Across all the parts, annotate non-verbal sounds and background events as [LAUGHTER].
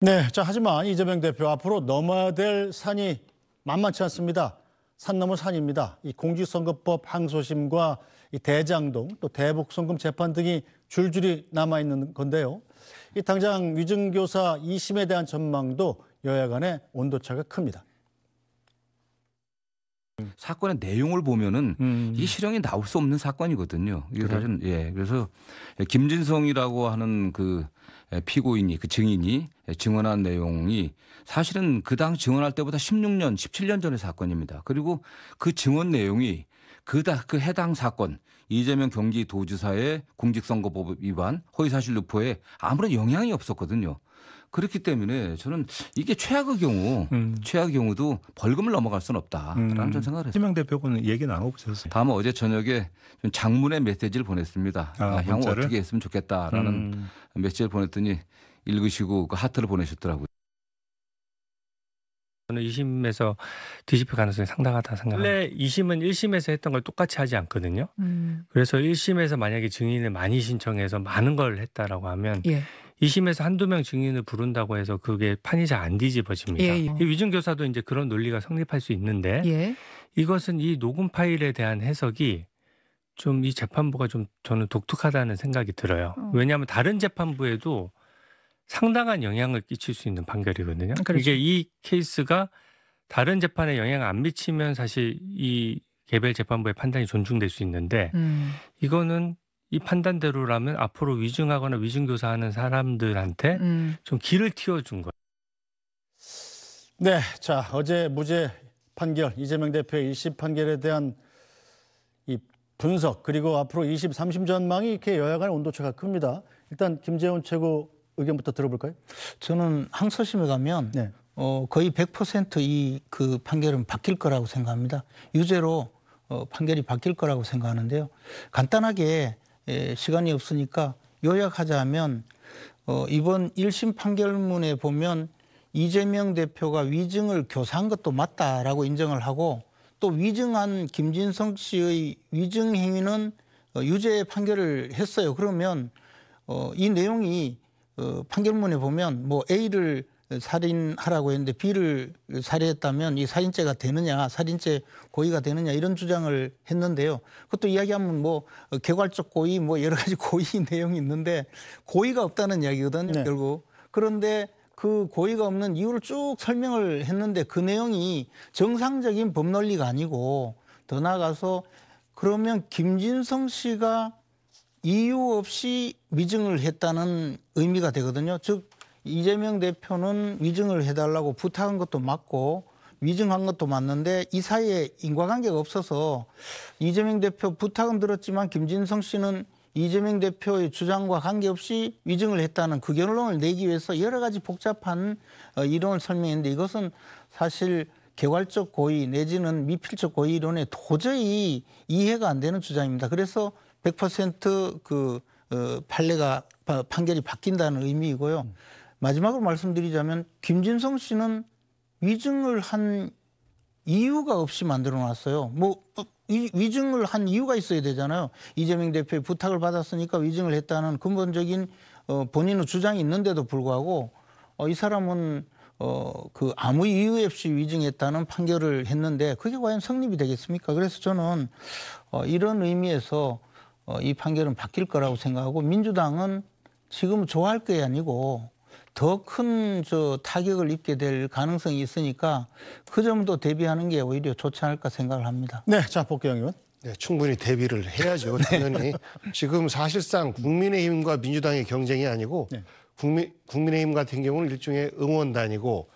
네, 자 하지만 이재명 대표 앞으로 넘어야 될 산이 만만치 않습니다. 산 넘어 산입니다. 이 공직선거법 항소심과 이 대장동 또 대북송금 재판 등이 줄줄이 남아 있는 건데요. 이 당장 위증교사 2심에 대한 전망도 여야 간의 온도차가 큽니다. 사건의 내용을 보면은 음. 이게 실형이 나올 수 없는 사건이거든요. 이게 그래. 사실 은 예. 그래서 김진성이라고 하는 그 피고인이 그 증인이 증언한 내용이 사실은 그 당 증언할 때보다 16년, 17년 전의 사건입니다. 그리고 그 증언 내용이 그다 그 해당 사건 이재명 경기도지사의 공직선거법 위반, 허위사실 유포에 아무런 영향이 없었거든요. 그렇기 때문에 저는 이게 최악의 경우, 음. 최악의 경우도 벌금을 넘어갈 수는 없다라는 음. 전 생각을 했습니다. 명대표군 얘기 나눠보셨어요? 다만 어제 저녁에 좀 장문의 메시지를 보냈습니다. 아, 아, 향후 어떻게 했으면 좋겠다라는 음. 메시지를 보냈더니 읽으시고 그 하트를 보내셨더라고요. 저는 2심에서 뒤집힐 가능성이 상당하다 생각합니다. 원래 2심은 1심에서 했던 걸 똑같이 하지 않거든요. 음. 그래서 1심에서 만약에 증인을 많이 신청해서 많은 걸 했다라고 하면 예. 2심에서 한두 명 증인을 부른다고 해서 그게 판이 잘 안 뒤집어집니다. 예, 예. 위증교사도 이제 그런 논리가 성립할 수 있는데 예. 이것은 이 녹음 파일에 대한 해석이 좀 이 재판부가 좀 저는 독특하다는 생각이 들어요. 어. 왜냐하면 다른 재판부에도 상당한 영향을 끼칠 수 있는 판결이거든요. 그렇죠. 이게 이 케이스가 다른 재판에 영향 안 미치면 사실 이 개별 재판부의 판단이 존중될 수 있는데 음. 이거는 이 판단대로라면 앞으로 위증하거나 위증교사하는 사람들한테 음. 좀 길을 틔워준 거예요. 네, 자 어제 무죄 판결 이재명 대표의 1심 판결에 대한 이 분석 그리고 앞으로 20, 30 전망이 이렇게 여야간 온도차가 큽니다. 일단 김재원 최고 의견부터 들어볼까요? 저는 항소심에 가면 네. 어, 거의 100%이 그 판결은 바뀔 거라고 생각합니다. 유죄로 어, 판결이 바뀔 거라고 생각하는데요. 간단하게 예, 시간이 없으니까 요약하자면 어, 이번 1심 판결문에 보면 이재명 대표가 위증을 교사한 것도 맞다라고 인정을 하고 또 위증한 김진성 씨의 위증 행위는 어, 유죄 판결을 했어요. 그러면 어, 이 내용이 어, 판결문에 보면 뭐 A를 살인하라고 했는데 B를 살해했다면 이 살인죄가 되느냐, 살인죄 고의가 되느냐 이런 주장을 했는데요. 그것도 이야기하면 뭐 개괄적 고의 뭐 여러 가지 [LAUGHS] 고의 내용이 있는데 고의가 없다는 이야기거든요, 네. 결국. 그런데 그 고의가 없는 이유를 쭉 설명을 했는데 그 내용이 정상적인 법논리가 아니고 더 나아가서 그러면 김진성 씨가 이유 없이 위증을 했다는 의미가 되거든요. 즉 이재명 대표는 위증을 해달라고 부탁한 것도 맞고 위증한 것도 맞는데 이 사이에 인과관계가 없어서 이재명 대표 부탁은 들었지만 김진성 씨는 이재명 대표의 주장과 관계없이 위증을 했다는 그 결론을 내기 위해서 여러 가지 복잡한 어, 이론을 설명했는데 이것은 사실 개괄적 고의 내지는 미필적 고의 이론에 도저히 이해가 안 되는 주장입니다. 그래서 100%그 어, 판례가 판결이 바뀐다는 의미이고요. 음. 마지막으로 말씀드리자면 김진성 씨는 위증을 한 이유가 없이 만들어 놨어요. 뭐 어, 위증을 한 이유가 있어야 되잖아요. 이재명 대표의 부탁을 받았으니까 위증을 했다는 근본적인 어, 본인의 주장이 있는데도 불구하고 어, 이 사람은 어, 그 아무 이유 없이 위증했다는 판결을 했는데 그게 과연 성립이 되겠습니까? 그래서 저는 어, 이런 의미에서 어, 이 판결은 바뀔 거라고 생각하고 민주당은 지금 좋아할 게 아니고 더 큰 타격을 입게 될 가능성이 있으니까 그 점도 대비하는 게 오히려 좋지 않을까 생각을 합니다. 네, 자 복경 의원. 네, 충분히 대비를 해야죠. 당연히 네. 지금 사실상 국민의힘과 민주당의 경쟁이 아니고 네. 국민 국민의힘 같은 경우는 일종의 응원단이고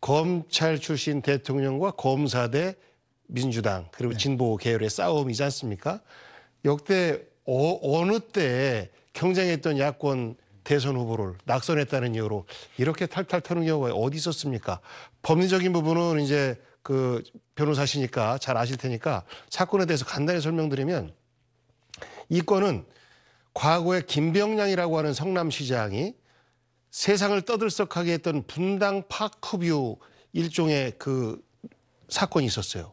검찰 출신 대통령과 검사 대 민주당 그리고 네. 진보 계열의 싸움이지 않습니까? 역대 어, 어느 때에 경쟁했던 야권 대선 후보를 낙선했다는 이유로 이렇게 탈탈 터는 경우가 어디 있었습니까? 법리적인 부분은 이제 그 변호사시니까 잘 아실 테니까 사건에 대해서 간단히 설명드리면 이 건은 과거에 김병량이라고 하는 성남시장이 세상을 떠들썩하게 했던 분당 파크뷰 일종의 그 사건이 있었어요.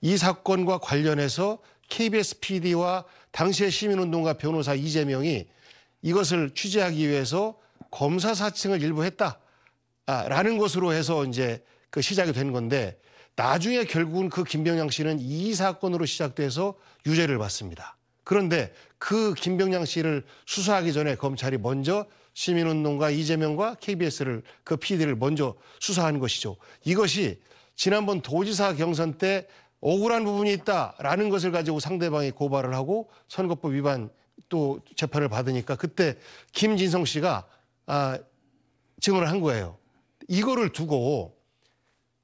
이 사건과 관련해서 KBS PD와 당시의 시민운동가 변호사 이재명이 이것을 취재하기 위해서 검사 사칭을 일부 했다라는 아, 것으로 해서 이제 그 시작이 된 건데 나중에 결국은 그 김병양 씨는 이 사건으로 시작돼서 유죄를 받습니다. 그런데 그 김병양 씨를 수사하기 전에 검찰이 먼저 시민운동가 이재명과 KBS를 그 PD를 먼저 수사한 것이죠. 이것이 지난번 도지사 경선 때 억울한 부분이 있다라는 것을 가지고 상대방이 고발을 하고 선거법 위반 또 재판을 받으니까 그때 김진성 씨가 아, 증언을 한 거예요. 이거를 두고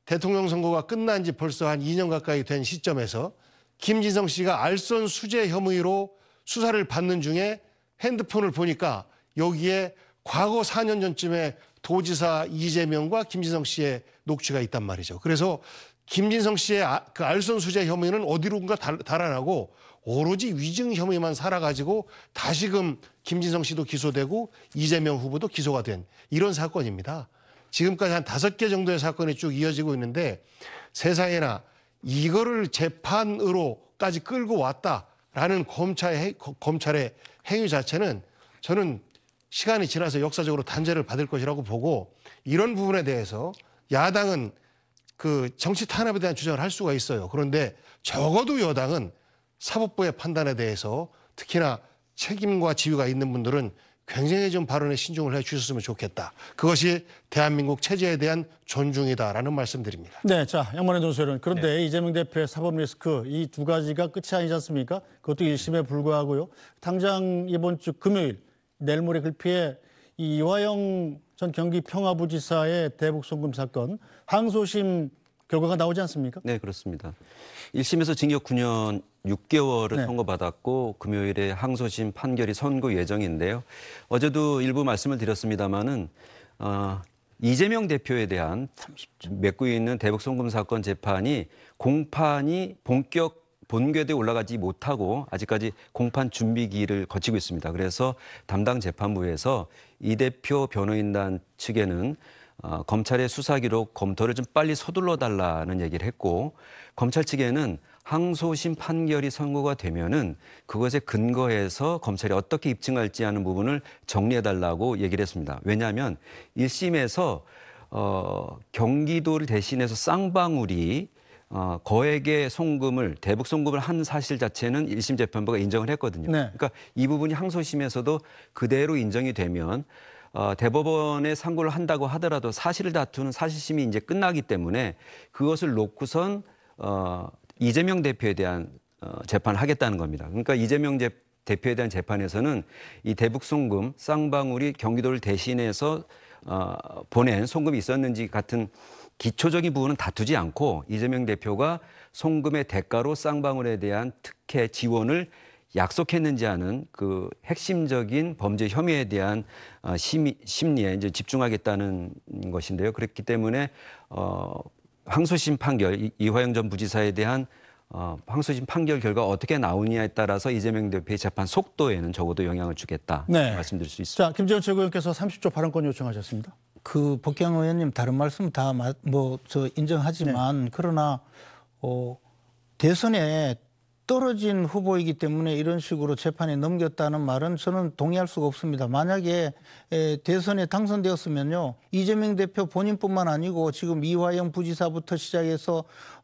대통령 선거가 끝난 지 벌써 한 2년 가까이 된 시점에서 김진성 씨가 알선 수재 혐의로 수사를 받는 중에 핸드폰을 보니까 여기에 과거 4년 전쯤에 도지사 이재명과 김진성 씨의 녹취가 있단 말이죠. 그래서 김진성 씨의 아, 그 알선 수재 혐의는 어디론가 달, 달아나고 오로지 위증 혐의만 살아가지고 다시금 김진성 씨도 기소되고 이재명 후보도 기소가 된 이런 사건입니다. 지금까지 한 다섯 개 정도의 사건이 쭉 이어지고 있는데 세상에나 이거를 재판으로까지 끌고 왔다라는 검찰의, 검찰의 행위 자체는 저는 시간이 지나서 역사적으로 단죄를 받을 것이라고 보고 이런 부분에 대해서 야당은 그 정치 탄압에 대한 주장을 할 수가 있어요. 그런데 적어도 여당은 사법부의 판단에 대해서 특히나 책임과 지위가 있는 분들은 굉장히 좀 발언에 신중을 해 주셨으면 좋겠다. 그것이 대한민국 체제에 대한 존중이다라는 말씀드립니다. 네, 자, 양만의 전소은 그런데 네. 이재명 대표의 사법 리스크 이 두 가지가 끝이 아니지 않습니까? 그것도 일심에 불과하고요. 당장 이번 주 금요일 내일 모레 글피에 이 이화영 전 경기 평화부지사의 대북 송금 사건 항소심 결과가 나오지 않습니까? 네, 그렇습니다. 1심에서 징역 9년 6개월을 네. 선고받았고 금요일에 항소심 판결이 선고 예정인데요. 어제도 일부 말씀을 드렸습니다마는 어, 이재명 대표에 대한 맺고 있는 대북 송금 사건 재판이 공판이 본격 본궤도에 올라가지 못하고 아직까지 공판 준비기를 거치고 있습니다. 그래서 담당 재판부에서 이 대표 변호인단 측에는 어, 검찰의 수사 기록 검토를 좀 빨리 서둘러 달라는 얘기를 했고 검찰 측에는 항소심 판결이 선고가 되면은 그것에 근거해서 검찰이 어떻게 입증할지 하는 부분을 정리해 달라고 얘기를 했습니다. 왜냐하면 1심에서 어, 경기도를 대신해서 쌍방울이 어, 거액의 송금을 대북 송금을 한 사실 자체는 1심 재판부가 인정을 했거든요. 네. 그러니까 이 부분이 항소심에서도 그대로 인정이 되면 어, 대법원에 상고를 한다고 하더라도 사실을 다투는 사실심이 이제 끝나기 때문에 그것을 놓고선 어, 이재명 대표에 대한 어, 재판을 하겠다는 겁니다. 그러니까 이재명 재, 대표에 대한 재판에서는 이 대북 송금 쌍방울이 경기도를 대신해서 어, 보낸 송금이 있었는지 같은 기초적인 부분은 다투지 않고 이재명 대표가 송금의 대가로 쌍방울에 대한 특혜 지원을 약속했는지 하는 그 핵심적인 범죄 혐의에 대한 어, 심의, 심리에 이제 집중하겠다는 것인데요. 그렇기 때문에 어, 항소심 판결 이화영 전 부지사에 대한 어, 항소심 판결 결과 어떻게 나오느냐에 따라서 이재명 대표의 재판 속도에는 적어도 영향을 주겠다 네. 말씀드릴 수 있습니다. 김재원 최고위원께서 30조 발언권 요청하셨습니다. 그 복경 의원님 다른 말씀 다 뭐 저 인정하지만 네. 그러나 어, 대선에 떨어진 후보이기 때문에 이런 식으로 재판에 넘겼다는 말은 저는 동의할 수가 없습니다. 만약에 대선에 당선되었으면요. 이재명 대표 본인뿐만 아니고 지금 이화영 부지사부터 시작해서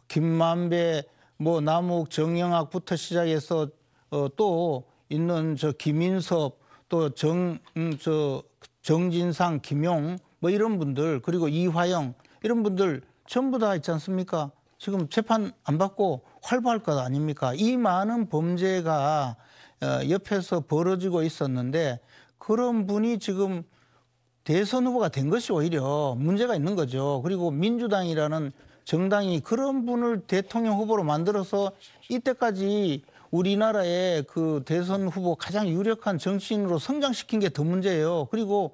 김만배 뭐 남욱 정영학부터 시작해서 어, 또 있는 저 김인섭 또정저 음, 정진상 김용 뭐 이런 분들 그리고 이화영 이런 분들 전부 다 있지 않습니까? 지금 재판 안 받고 활보할 것 아닙니까? 이 많은 범죄가 어, 옆에서 벌어지고 있었는데 그런 분이 지금 대선 후보가 된 것이 오히려 문제가 있는 거죠. 그리고 민주당이라는 정당이 그런 분을 대통령 후보로 만들어서 이때까지 우리나라의 그 대선 후보 가장 유력한 정치인으로 성장시킨 게 더 문제예요. 그리고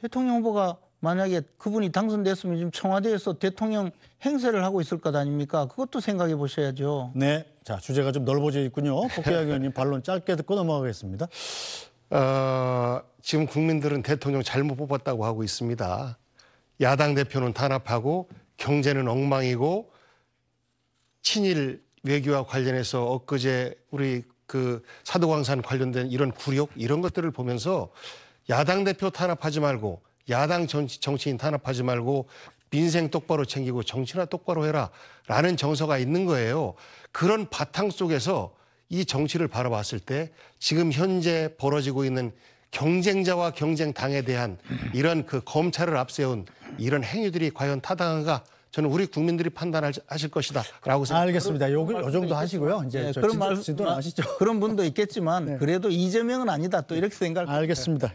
대통령 후보가 만약에 그분이 당선됐으면 지금 청와대에서 대통령 행세를 하고 있을 것 아닙니까? 그것도 생각해 보셔야죠. 네. 자, 주제가 좀 넓어져 있군요. 국회 [LAUGHS] 의원님 반론 짧게 듣고 넘어가겠습니다. 어, 지금 국민들은 대통령 잘못 뽑았다고 하고 있습니다. 야당 대표는 탄압하고 경제는 엉망이고 친일 외교와 관련해서 엊그제 우리 그 사도광산 관련된 이런 굴욕 이런 것들을 보면서 야당 대표 탄압하지 말고 야당 정치, 정치인 탄압하지 말고 민생 똑바로 챙기고 정치나 똑바로 해라 라는 정서가 있는 거예요. 그런 바탕 속에서 이 정치를 바라봤을 때 지금 현재 벌어지고 있는 경쟁자와 경쟁당에 대한 이런 그 검찰을 앞세운 이런 행위들이 과연 타당한가 저는 우리 국민들이 판단하실 것이다라고 생각합니다. 알겠습니다. 요, 요 정도 하시고요. 이제 네, 그런 말, 씀도 아시죠? 그런 분도 있겠지만 [LAUGHS] 네. 그래도 이재명은 아니다 또 이렇게 생각합 알겠습니다.